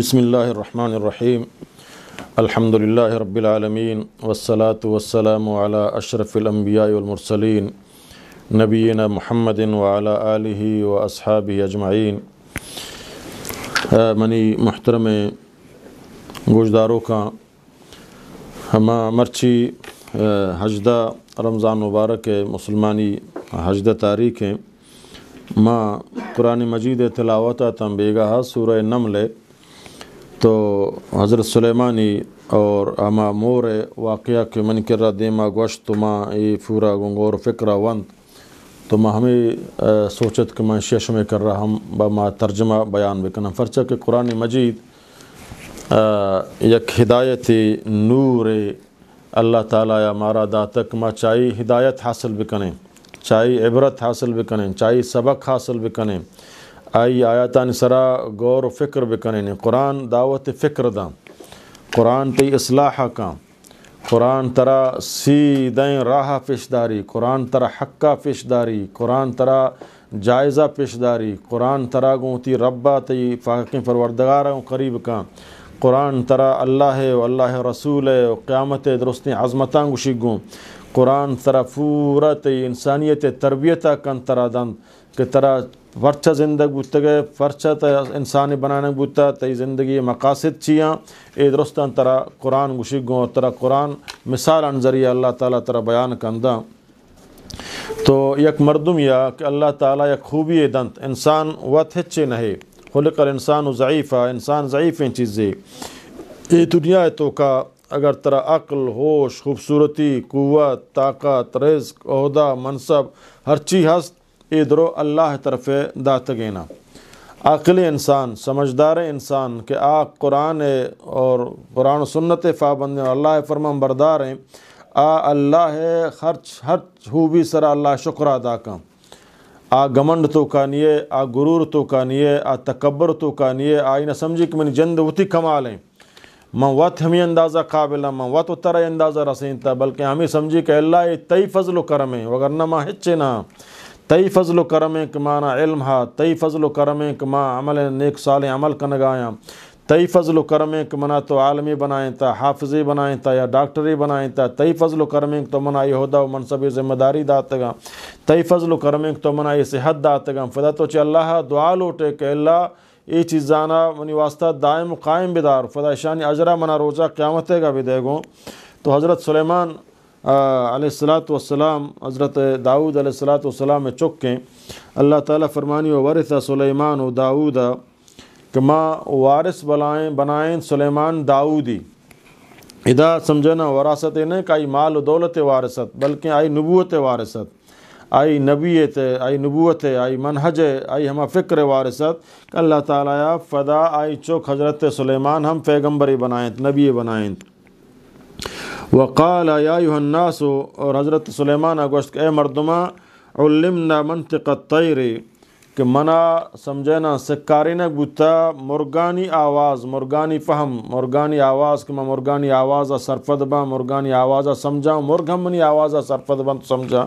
بسم اللہ الرحمن الرحیم الحمد للہ رب العالمین والصلاة والسلام على اشرف الانبیاء والمرسلین نبینا محمد وعلى آلہ واصحابہ اجمعین منی محترم گوشداروں کا ہما مرچی حجدہ رمضان مبارک مسلمانی حجدہ تاریخ ہیں ماں قرآن مجید تلاوتا تم بیگہ سورہ نمل تو حضرت سلیمانی اور اما مور واقعہ کے من کر رہا دیما گوشت تو ماں فورا پھورا گنگور فکرہ وند تو ماں ہمیں سوچت کہ میں شیش میں کر رہا ہم ماں ترجمہ بیان بکنم فرچہ کہ قرآن مجید یک ہدایت نور اللہ تعالیٰ یا مارا دا تک ماں چاہی ہدایت حاصل بکنیں چاہی عبرت حاصل بکنیں چاہی سبق حاصل بکنیں آئی آیاتان سرا غور و فکر بکنین قرآن دعوت فکر داں قرآن تی اصلاح کا قرآن ترا سیدیں راہ پیش داری قرآن ترا حقہ پیش داری قرآن ترا جائزہ پیشداری داری قرآن ترا گوں تی ربا تی فاقین فروردگارا قریب کا قرآن ترا اللہ و اللہ رسول و قیامت درست گوشی شگوں قرآن ترا فورت انسانیت تربیتا کن ترا دن کہ ترا ورچہ زندگ بوتا گئے ورچہ تا انسان بنانے بوتا بجتا تئی زندگی مقاصد چیاں اے درستان ترہ قرآن گشگوں اور قرآن مثال ان اللہ تعالیٰ ترہ بیان کندہ تو یک مردم یا کہ اللہ تعالیٰ یک خوبی دنت انسان وت ہچے خلق الانسان کر انسان ضعیف ہیں چیزیں یہ دنیا ہے تو کا اگر ترہ عقل ہوش خوبصورتی قوت طاقت رزق عہدہ منصب ہر چیز ہست ادرو اللہ طرف دات گینا عقل انسان سمجھدار انسان کہ آ قرآن اور قرآن و سنت اور اللہ فرمان بردار ہیں آ اللہ ہے خرچ حرچ ہو بھی سر اللہ شکر ادا کا آ گمنڈ تو کانیے آ غرور تو کانیے آ تکبر تو کانیے آئی نہ سمجھی کہ میں جند اتھی کمال ہیں ماں وط ہمیں اندازہ قابل ماں وط اترا اندازہ تھا بلکہ ہمیں سمجھی کہ اللہ تئی فضل و کرم ہے وغیرہ ماں ہچے نہ تئی فضل و کرم مانا علم ہا تئی فضل و کرم کہ ماں عمل نیک سال عمل کنگائیں تئی فضل و کرم کمنا تو عالمی بنائیں تا حافظی بنائیں تا یا ڈاکٹری بنائیں تا تئی فضل و کرم تو یہ عہدہ و منصب ذمہ داری دات گا تئی فضل و کرم تو منا یہ صحت گا فضا تو چل دعا لوٹے کہ اللہ یہ چیز جانا منی واسطہ دائم قائم بیدار فدا شان اجرا منا روزہ قیامت گا بھی دے گو تو حضرت سلیمان علیہ السلاۃ والسلام حضرت داؤد علیہ السلاۃ والسلام میں چک کے اللہ تعالیٰ فرمانی و ورث سلیمان و داود کہ ماں وارث بلائیں بنائیں سلیمان داؤودی ادا سمجھنا وراثت نہیں کہ آئی مال و دولت وارثت بلکہ آئی نبوت وارثت آئی نبیت آئی نبوت آئی منحج آئی ہمہ فکر وارثت کہ اللہ تعالیٰ فدا آئی چوک حضرت سلیمان ہم فیغمبر بنائیں نبی بنائیں وقال الناس اور حضرت سلیمان اگوشت اے مردما منطق الطیر کہ منا سمجھنا سکارین بوتا مرگانی آواز مرگانی فہم مرگانی آواز کہ میں مرگانی آواز سرفد با مرگانی آواز سمجھا مرگ ہم منی آواز سرفد با سمجھا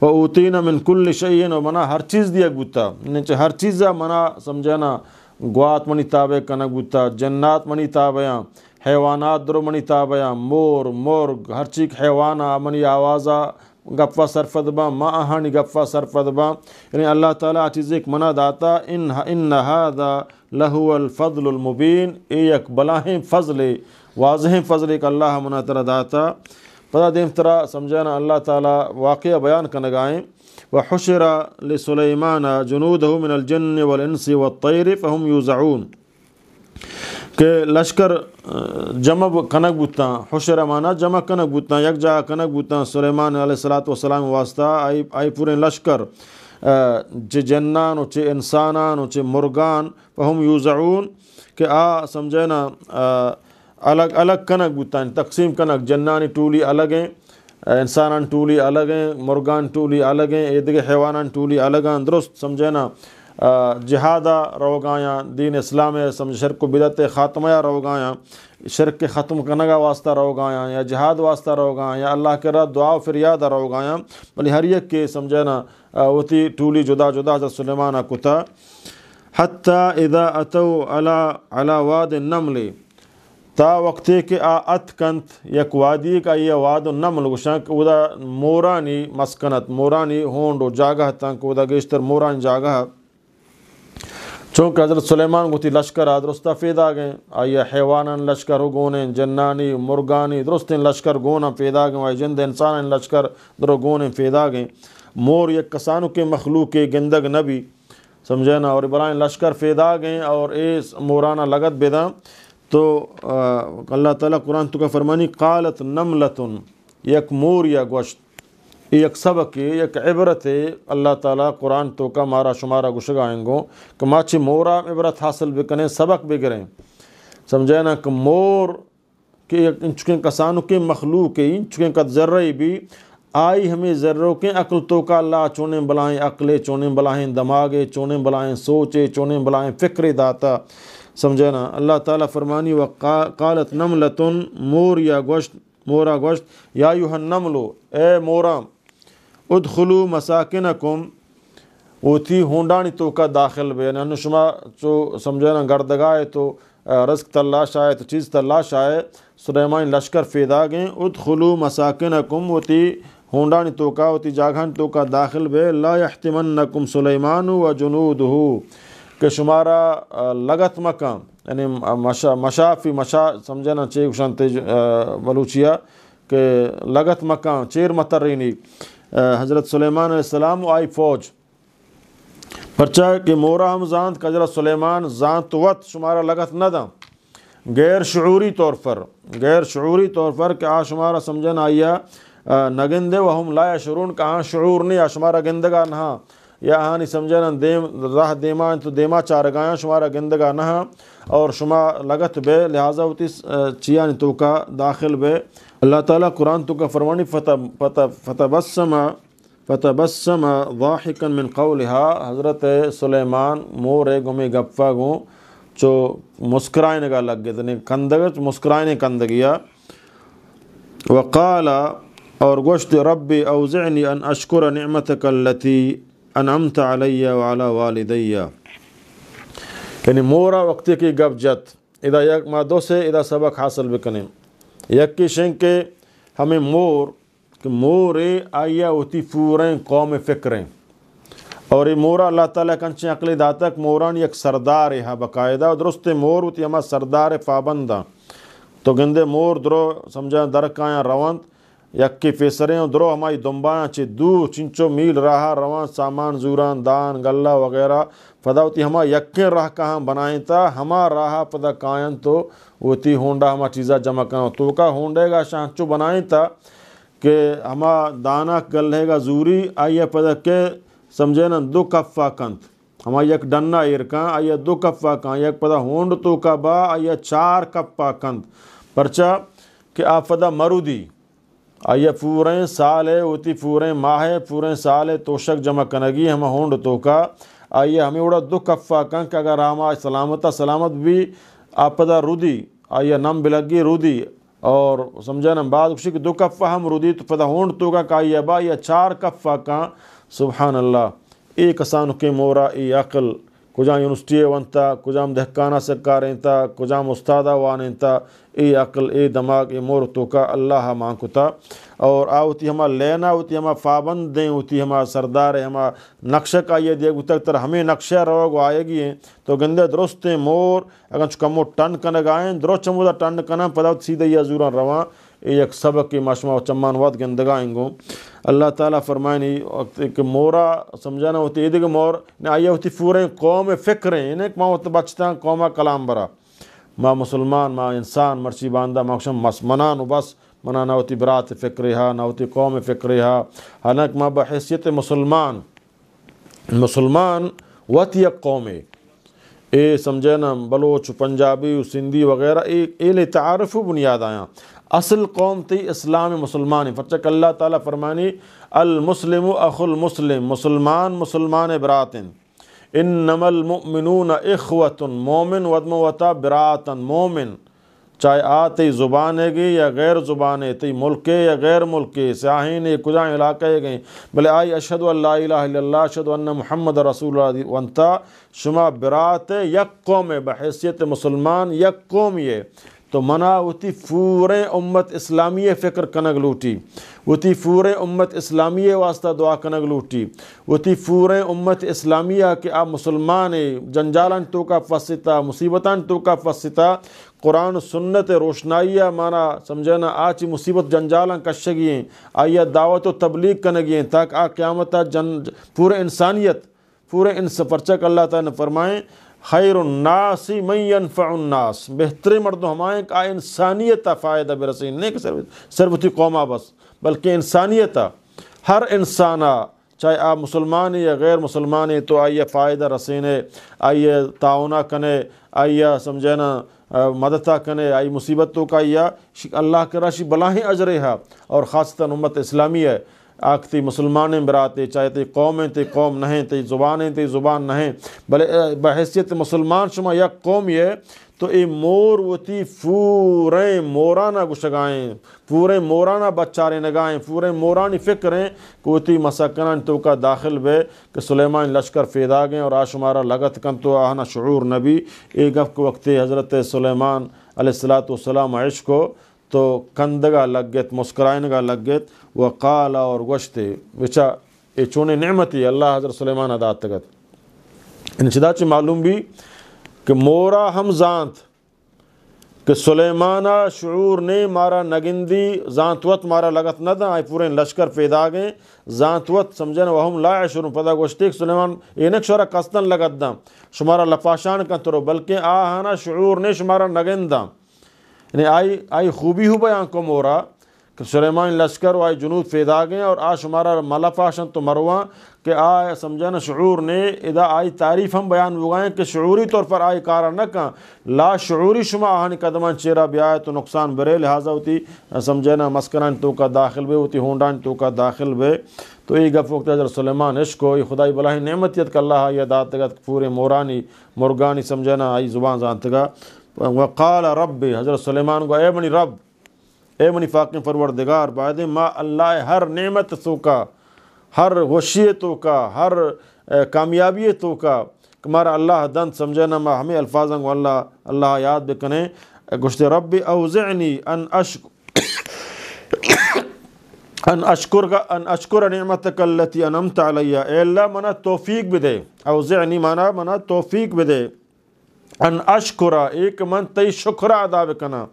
و اوتینا من کل شئین و منا ہر چیز دیا گوتا نیچے یعنی ہر چیز منا سمجھنا گوات منی تابع کا بوتا جنات منی تابعیاں حیوانات درو منی تابیا مور مرگ هرچیک حیوانا منی آوازا گپوا سرفد با ما اهانی گپوا سرفد با یعنی يعني اللہ تعالی آچیزیک منا داتا ان ان هذا لهو الفضل المبين ایک بلاہم فضل واضح فضل ایک اللہ منا تر داتا پتہ دیم ترا سمجھانا اللہ تعالی واقعہ بیان کنگائیں وحشر لسلیمان جنوده من الجن والانس والطير فهم يوزعون کہ لشکر جمع کنک بوتا حشر رمانہ جمع کنک یک جا کنک بوتا سلیمان علیہ السلام والسلام واسطہ آئی آئی پورے لشکر چے جنان و چے انسانان و مرغان مرگان فہم یوزعون کہ آ سمجھے نا الگ الگ کنک بتان تقسیم کنک جنانی ٹولی الگ ہیں انسانان ٹولی الگ ہیں مرغان ٹولی الگ ہیں عیدگ حیوانان ٹولی الگ ہیں درست سمجھے نا جہادہ رو گایاں دین اسلام سمجھ شرک و بدت خاتمہ رو گایاں کے ختم کنگا واسطہ رو گایاں یا جہاد واسطہ رو گائیں یا اللہ کے و فریادہ رو گایاں بلی ہر یک کے سمجھے نا وتی ٹولی جدا جدا حضرت سلمانہ کتا حتی اذا اتو علا واد النمل تا کہ کے ات کنت یک وادی کا یہ واد نمل گنک ادا مورانی مسکنت مورانی ہونڈو جاگہ تنک ادا گیشتر مورانی جاگہ چونکہ حضرت سلیمان گوتی لشکر آ درستہ فیدا گئے آئی حیوان لشکر ہو گونے جنانی مرغانی درست لشکر گونا پیدا گئیں آئے جند انسان لشکر در گونے پیدا گئیں مور یک کسانوں کے مخلوق گندگ نبی سمجھے نا اور ابران لشکر فیدا گئیں اور اے مورانہ لگت بیدا تو اللہ تعالیٰ قرآن تو فرمانی قالت نملتن یک مور یا گوشت سبق ایک عبرت اللہ تعالیٰ قرآن تو کا مارا شمارا گش آئیں گو کماچے مورا عبرت حاصل بھی کریں سبق نا کہ مور کے مخلوق کا ذرئی بھی آئی ہمیں ذروں کے عقل تو کا اللہ چونے بلائیں عقل چونے بلائیں دماغے چونے بلائیں سوچے چونے بلائیں فکر داتا سمجھے نا اللہ تعالیٰ فرمانی و نملتن مور یا گوشت مورا گوشت یا نملو اے مورا ادخلو مساکن مساک نم و تھی ہنڈانی داخل بے یعنی شما چو سمجھے نا گردگائے تو رزق تلاش آئے تو چیز تلاش آئے سلیمان لشکر فیدا گئیں ادخلو خلو مساک نکم ہونڈانی تو کا توکا و تی جاگان داخل بے لا یحتمنکم سلیمان و جنودہو کہ شمارا لگت مکم یعنی مشافی مشا سمجھنا چی حسان تیج بلوچیا کہ لگت مکم چیر مترینی حضرت سلیمان علیہ السلام و آئی فوج پرچہ کہ مورا ہم زانت حضرت سلیمان زانت وت شمارہ نہ ندم غیر شعوری طور پر غیر شعوری طور پر کہ آ شمارہ سمجھن آئیا نگندے وہم لا شرون کہاں آ شمارہ گندگا نہاں یا ہانی سمجھن دیم راہ دیما تو دیما گایاں شمارا گندگا نہا اور شما لگت بے لہٰذا چیان تو کا داخل بے اللہ تعالیٰ قرآن تو کا فرمانی فتح فتح بسم فتح بسما من قولها حضرت سلیمان مور گمی گپا گو چو لگ گئے مسکرائنگ مسکرائے کندگیا وقالا اور گوشت رب ان اشکر نعمتک اللتی انم علیہ وعلا والدیہ یعنی مورا وقتی کی گپ جت ادا یک دو سے ادھا سبق حاصل بکنے یک کی شنگ کے ہمیں مور مور آئ فوریں قوم فکریں اور یہ مورا اللہ تعالیٰ کنچ عقل داتک تک یک سردار ہے ہاں باقاعدہ درست مور ہمیں سردار فابندہ تو گندے مور درو سمجھا درکایا روانت یک درو ہمائی ہماری چھے دو چنچو میل رہا روان سامان زوران دان گلہ وغیرہ پدا ہوتی ہماری یک راہ کہاں بنائیں تا ہما راہ پدا کائن تو ہوتی ہونڈا ہما چیزا جمع کرنا تو کا ہونڈے گا شانچو بنائیں تا کہ ہما دانا گلے گا زوری آئیے پدا کے سمجھے نا دو کفا کند ہما یک ڈنّا ایرکاں آئیے دو کفا کان یک پدا ہونڈ تو کا با آئیے چار کفا کند پرچہ کہ آپ پدا مرودی آئیے پورے سال ہے اوتی پورے ماہے پورے سال ہے توشک جمع کنگی ہم ہونڈ توکا آئیے ہمیں اڑا افا کفا اگر ہم آج سلامتا سلامت بھی آپہ رودی آئیے نم بلگی رودی اور سمجھا بعد کشی کہ دو کفا ہم رودی تو پدہ ہونڈ توکا کا یہ ابا یا چار کفا کن سبحان اللہ ایک کسان کے مورا ای عقل کجام یونیورسٹی ونتا کجام دہکانہ سکا رہتا کجام استادہ وہاں رہتا اے عقل اے دماغ اے مور تو کا اللہ مانکا اور آوتی ہما لینا آوتی ہما پابند دیں آوتی ہما سردار ہما نقشہ کا یہ دیکھ اتر تر ہمیں نقشہ روگ آئے گی ہیں تو گندے درست مور اگر چکمو ٹن کنگ آئیں درست چمودہ ٹن کنگ پدا سیدھے یہ زوران روان ایک یک سبق کی مشما و چمان ود گندگائیں انگو اللہ تعالیٰ فرمائن وقت ایک مورا دیکھ مور نہ آئی وتی فور قوم فکریں بچت قوم کلام برا ماں مسلمان ماں انسان مرسی و بس منا نہ ہوتی برات فکر ہا نہ ہوتی قوم فکر ہا حالانکہ ماں بحیثیت مسلمان مسلمان وط یک قوم اے سمجھے نا بلوچ پنجابی سندھی وغیرہ اے اے لئے تعارف بنیاد آیا اصل قوم تھی اسلام مسلمان فرچک اللہ تعالیٰ فرمانی المسلم اخ المسلم مسلمان مسلمان براتن انما المؤمنون اخوتن مومن ودم وطا براتن مومن چاہے آتی زبان ہے گی یا غیر زبان تی ملک یا غیر ملکی سیاحین علاقہ علاقے گئیں بلے آئی اشہدو اللہ الہ الا اللہ ان محمد رسول اللہ وانتا شما برات یک قوم بحیثیت مسلمان قوم یہ تو منع اتی فورے امت اسلامی فکر کنگ لوٹی اتی فورے امت اسلامی واسطہ دعا کنگ لوٹی اتی فورے امت اسلامیہ کہ آپ مسلمان ہے تو کا فستا مصیبتان کا فستا قرآن سنت روشنائیہ مانا سمجھنا آچی مصیبت جنجالان کشگی ہیں آئیہ دعوت و تبلیغ کنگی تاکہ آ قیامتہ جن پورے انسانیت پورے ان پرچک اللہ تعالیٰ نے فرمائیں خیر الناس ینفع الناس بہتر مرد و ہمائیں کا انسانیت فائدہ برسین نہیں نہیں صرف تھی قومہ بس بلکہ انسانیت ہر انسانہ چاہے آپ مسلمان یا غیر مسلمان ہیں تو آئیے فائدہ رسینے آئیے تعاونہ کنے آئیے سمجھے نا کنے آئی مصیبتوں کا یا اللہ کے راشی بلاہیں اجرے ہے اور خاص امت اسلامی ہے آکتی مسلمانیں براتے چاہے تی قومیں تے قوم نہیں تی زبانیں تی زبان نہیں بلے بحیثیت مسلمان شما یا قوم یہ تو اے مور وتی پورے مورانہ گشگائیں پورے مورانہ بچاریں نگائیں پورے مورانی فکریں کہ تی مسکن تو کا داخل بے کہ سلیمان لشکر فیدا گئیں اور آشمارہ لگت کن تو آنا شعور نبی ایک کو وقت حضرت سلیمان علیہ السلام و کو تو کندگا لگت مسکرائنگا لگت لگیت وہ اور گوشتے وچا اے چونے نعمتی اللہ حضرت سلیمان ادا تگت یعنی چی معلوم بھی کہ مورا ہم زانت کہ سلیمانہ شعور نے مارا نگندی زانتوت مارا لگت نہ داں پورے لشکر پیدا گئیں زانتوت سمجھنے وہم لا لائے شروع پتہ کہ سلیمان اینک شورا قصدن لگت دا شمارا لفاشان کا ترو بلکہ آہانا شعور نے شمارا نگنداں یعنی آئی آئی خوبی ہو بیاں کو مورا کہ سلیمان لشکر و آئی جنود فیدا گئے اور آ شمار ملفاشن تو مرواں کہ آ سمجھانا شعور نے ادا آئی تعریف ہم بیان بگائیں کہ شعوری طور پر آئی کارا نہ کہاں لا شعوری شما آن قدمان چیرہ بھی آئے تو نقصان برے لہٰذا ہوتی سمجھانا مسکران تو کا داخل بے ہوتی ہونڈان تو کا داخل بے تو یہ گف وقت سلیمان عشق خدای خدائے نعمتیت کا اللہ یہ دعتگت پورے مورانی مرگانی سمجھانا آئی زبان زانتگا وقال رب حضرت سلیمان کو اے منی رب اے منی فاقن فروردگار بعد ما اللہ ہر نعمت تو کا ہر غشیت تو کا ہر کامیابی تو کا ہمارا اللہ دن سمجھنا ما ہمیں الفاظ کو اللہ اللہ یاد بکنے گشت رب اوزعنی ان اشک ان اشکر کا ان اشکر نعمتک التي انمت علی اے اللہ منا توفیق بھی دے اوزعنی منا منا توفیق بھی دے ان اشکرا ایک من تئی شکرا ادا بکنا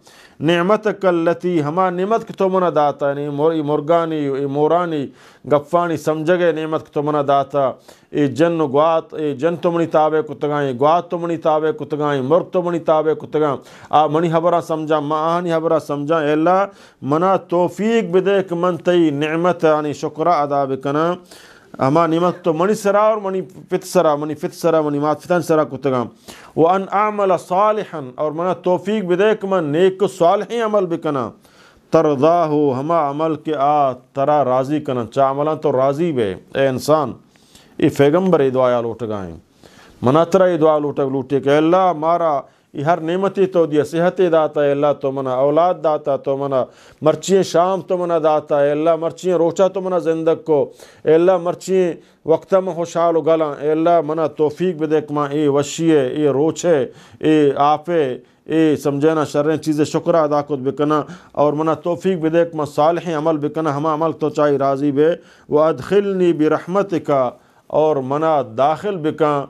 نعمت کلتی ہما نعمت کی تو من داتا نی یعنی مور مرغانی اے مورانی گفانی سمجھگے نعمت کی تو من داتا اے جن گوات اے جن تو منی تابے کتگائیں گوات تو منی تابے کتگائیں مرگ تو منی تابے کتگائیں آ منی حبرا سمجھا آنی حبرا سمجھا اے اللہ منا توفیق بدیک من تئی نعمت یعنی شکرا ادا بکنا اما نعمت تو منی سرا اور منی سرا منی فت سرا منی مات فتن سرا کتگام وہ ان اعمل صالحا اور منا توفیق بدیک من نیک صالح عمل بکنا تردا ہو ہما عمل کے آ ترا راضی کنا چا عملا تو راضی بے اے انسان اے فیغمبر دعا لوٹ گائیں منا ترا ای دعا لوٹ لوٹے کہ اللہ مارا یہ ہر نعمتی تو دیا صحت داتا ہے اللہ تو منا اولاد داتا تو منا مرچیں شام تو منا داتا ہے اللہ مرچیں روچا تو منا زندگ کو اللہ مرچیں وقتا میں خوشحال و گلاں اے اللہ منا توفیق بھی دیکھ ماں اے وشیے اے روچے اے آپ اے سمجھینا شرین چیزیں شکرہ ادا کت بکنا اور منا توفیق بھی دیکھ ماں صالح عمل بکنا ہما عمل تو چاہی راضی بے و ادخلنی بھی رحمت کا اور منا داخل بکا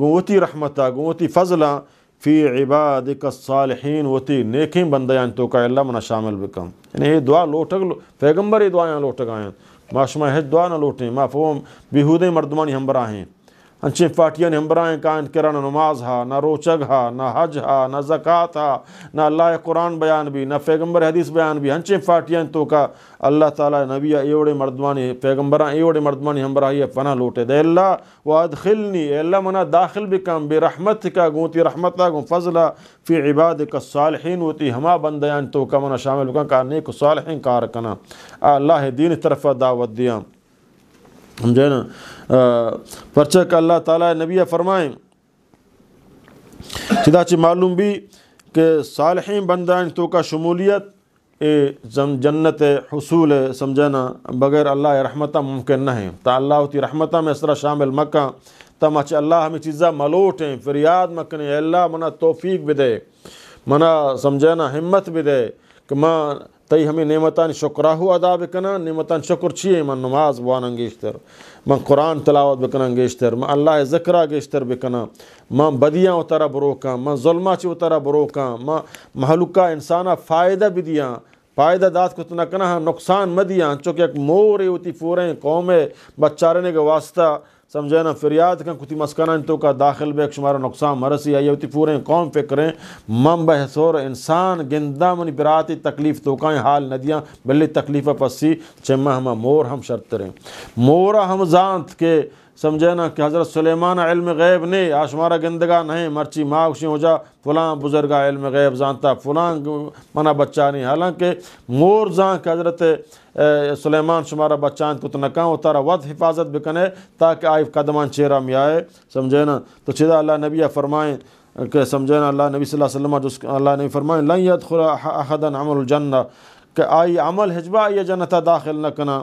گوتی رحمتہ گوتی فضلاں فی عبادک صالحین وتی نیکی بندیان تو کا اللہ منا شامل بکم یعنی دعا لوٹک پیغمبر ہی دعا لوٹک آئیں معاشمہ دعا نہ لوٹیں ما بیہودیں مردمانی ہمبراہیں انچے فاٹیاں ہمبرائیں کا ان نہ نماز ہا نہ روچگ ہا نہ حج ہا نہ زکاة ہا نہ اللہ قرآن بیان بھی نہ پیغمبر حدیث بیان بھی ہنچم فاٹیاں تو کا اللہ تعالیٰ نبی ایوڑے مردوانی پیغمبران ایوڑے مردوانی ہمبراہی فنح لوٹے دے و وادخلنی اے اللہ منہ داخل بکم بی رحمت کا گونتی رحمتہ گون فضلہ فی عباد کا صالحین ہوتی ہما بندیان تو کا منہ شامل بکم کا نیک صالحین کار کنا اللہ دین طرف دعوت دیاں سمجھے نا پرچہ کا اللہ تعالیٰ نبیہ فرمائیں چی معلوم بھی کہ صالحین بندائیں تو کا شمولیت جنت حصول ہے سمجھنا بغیر اللہ رحمتہ ممکن نہ ہے تا اللہ تی رحمتہ میں اس طرح شامل مکہ تم مچے اللہ ہمیں چیزاں ملوٹیں فریاد مکنے اللہ منہ توفیق بھی دے منع سمجھنا ہمت بھی دے کہ ماں تئی ہمیں نعمتان ہو ادا بکنا نعمتان شکر چھیے من نماز بوان انگیشتر من قرآن تلاوت بکنا انگیشتر من اللہ ذکرہ گیشتر بکنا من بدیاں اترا بروکاں من ظلمہ چی اترا بروکاں من محلوکا انسانہ فائدہ بھی دیا فائدہ دات کو ہاں نقصان مدیاں چونکہ ایک مور ہوتی فوریں قوم ہے کے واسطہ سمجھے نا فریاد کا کتی مسکنہ انتو کا داخل بے شمار نقصان مرسی حرسی آئیوتی پوریں قوم فکریں مم بہ سور انسان منی براتی تکلیف توکائیں حال ندیاں بلی تکلیف پسی چمہ ہم مور ہم شرط رہیں مورا ہم زانت کے سمجھے نا کہ حضرت سلیمان علم غیب نہیں آشمارا گندگا نہیں مرچی معاونشی ہو جا فلان بزرگا علم غیب جانتا منا بچہ نہیں حالانکہ مور زاں کہ حضرت سلیمان شمارا بچان کو تو اتارا ود حفاظت بکنے تاکہ آئی قدمان چیرہ میں آئے سمجھے نا تو چیزا اللہ نبی فرمائیں کہ سمجھے نا اللہ نبی صلی اللہ علیہ وسلمہ اللہ نے فرمائیں لن یدخل احدا عمل الجنہ کہ آئی عمل حجبہ یہ جنتہ داخل نہ کنا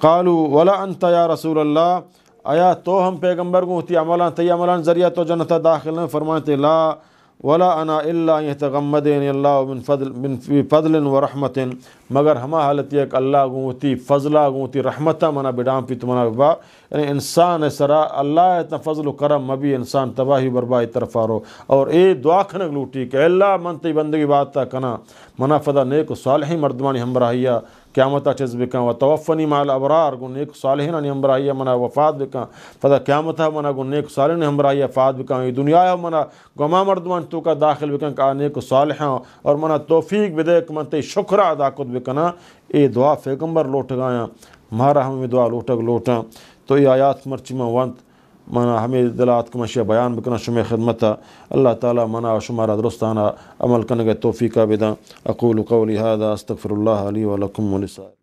کالو ولا انت یا رسول اللہ آیا تو ہم پیغمبر کو تی عملان تی عملان ذریعہ تو جنتہ داخل نہ فرمائے لا ولا انا الا یتغمدین اللہ من فضل من فضل و رحمت مگر ہما حالت ایک اللہ گونتی فضلہ گونتی رحمتہ منا بڈام پی تمنا با یعنی انسان سرا اللہ اتنا فضل و کرم مبی انسان تباہی بربائی طرف آرو اور اے دعا کھنگ لوٹی کہ اللہ تی بندگی بات کنا منا فدا نیک و صالحی مردمانی ہم براہیا قیامت متہ بکن و توفنی مال ابرار گن نیک صالحین نمبراہی ہمراہی منا وفاد وکاں قیامت منا گن نیک گنیک سالح ہمراہی وفات بکن یہ دنیا ہے منا گما غما مرد کا داخل بکن کا نیک صالحین اور منا توفیق شکر ادا کت بکن اے دعا فیغمبر لوٹ گایا مہارا ہمیں دعا لوٹک لوٹا تو یہ آیات مرچی وانت منع حمید کم اشیاء بیان بکنا شمۂ خدمتہ اللہ تعالی مانا شمارا شمار عمل کر گئے توفیقہ بدا قولی هذا استغفر اللہ علیہ ولکم علیہ صاحب